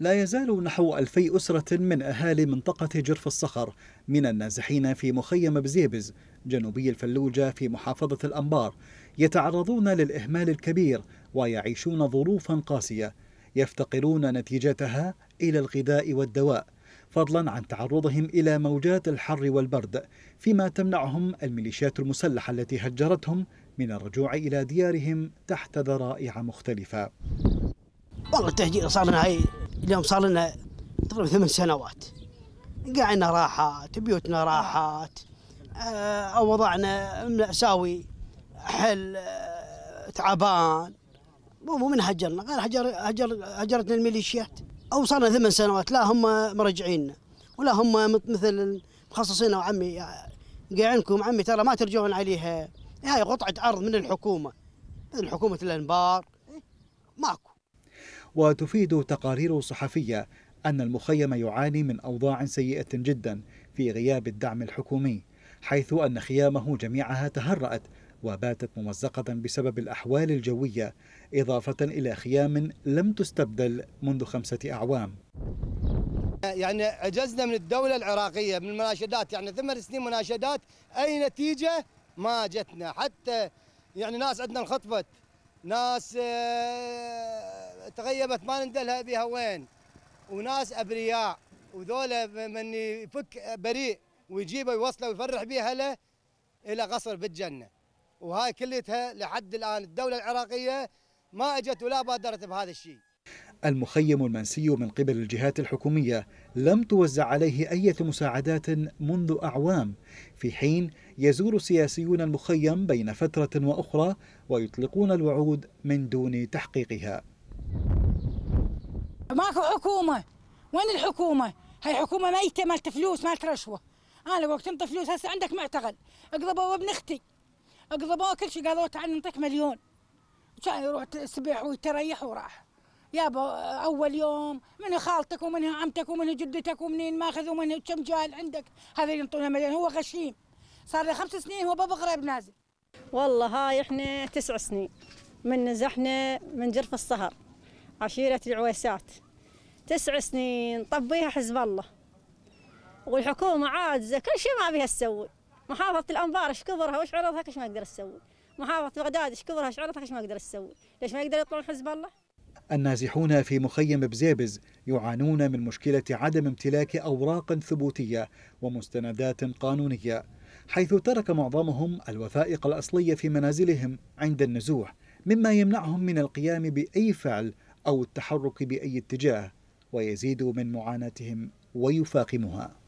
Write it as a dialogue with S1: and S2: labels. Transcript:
S1: لا يزال نحو ألفي أسرة من أهالي منطقة جرف الصخر من النازحين في مخيم بزيبز جنوبي الفلوجة في محافظة الأنبار يتعرضون للإهمال الكبير ويعيشون ظروفا قاسية يفتقرون نتيجتها إلى الغذاء والدواء فضلا عن تعرضهم إلى موجات الحر والبرد فيما تمنعهم الميليشيات المسلحة التي هجرتهم من الرجوع إلى ديارهم تحت ذرائع مختلفة والله التهجير
S2: صار هاي اليوم صار لنا تقريبا ثمان سنوات قاعنا راحات بيوتنا راحات آه، أو وضعنا مأساوي حل آه، تعبان مو من هجرنا غير هجر هجر هجرتنا الميليشيات او صار لنا ثمان سنوات لا هم مرجعيننا ولا هم مثل مخصصين وعمي قاعنكم عمي ترى ما ترجعون عليها هاي قطعه ارض من الحكومه من حكومه الانبار ماكو
S1: وتفيد تقارير صحفية أن المخيم يعاني من أوضاع سيئة جدا في غياب الدعم الحكومي حيث أن خيامه جميعها تهرأت وباتت ممزقة بسبب الأحوال الجوية إضافة إلى خيام لم تستبدل منذ خمسة أعوام
S3: يعني عجزنا من الدولة العراقية من المناشدات يعني ثمان سنين مناشدات أي نتيجة ما جتنا حتى يعني ناس عندنا انخطبت ناس آه، تغيبت ما ندلها بها وين وناس ابرياء وذولا من يفك بريء ويجيبه ويوصله ويفرح به له الى قصر بالجنه وهاي كلتها لحد الان الدوله العراقيه ما اجت ولا بادرت بهذا الشيء
S1: المخيم المنسي من قبل الجهات الحكومية لم توزع عليه أي مساعدات منذ أعوام في حين يزور السياسيون المخيم بين فترة وأخرى ويطلقون الوعود من دون تحقيقها
S4: ماكو حكومة وين الحكومة؟ هاي حكومة ميتة مالت فلوس مالت رشوة أنا لو تنطي فلوس هسه عندك معتقل اقضبوا ابن أختي اقضبوا كل شيء قالوا تعال نعطيك مليون يروح تسبح ويتريح وراح يابا اول يوم من خالتك ومن عمتك ومن جدتك ومنين ماخذ ومن كم جاهل عندك
S5: هذا ينطونه مليون هو غشيم صار له خمس سنين هو بابا غريب نازل والله هاي احنا تسع سنين من نزحنا من جرف الصهر عشيرة العويسات تسع سنين طبيها حزب الله والحكومة عاجزة كل شيء ما بيها تسوي محافظة الأنبار ايش كبرها وايش عرضها كش ما اقدر اسوي محافظة بغداد ايش كبرها ايش عرضها كش ما اقدر اسوي ليش ما يقدر يطلعون حزب الله
S1: النازحون في مخيم بزيبز يعانون من مشكلة عدم امتلاك أوراق ثبوتية ومستندات قانونية حيث ترك معظمهم الوثائق الأصلية في منازلهم عند النزوح مما يمنعهم من القيام بأي فعل أو التحرك بأي اتجاه ويزيد من معاناتهم ويفاقمها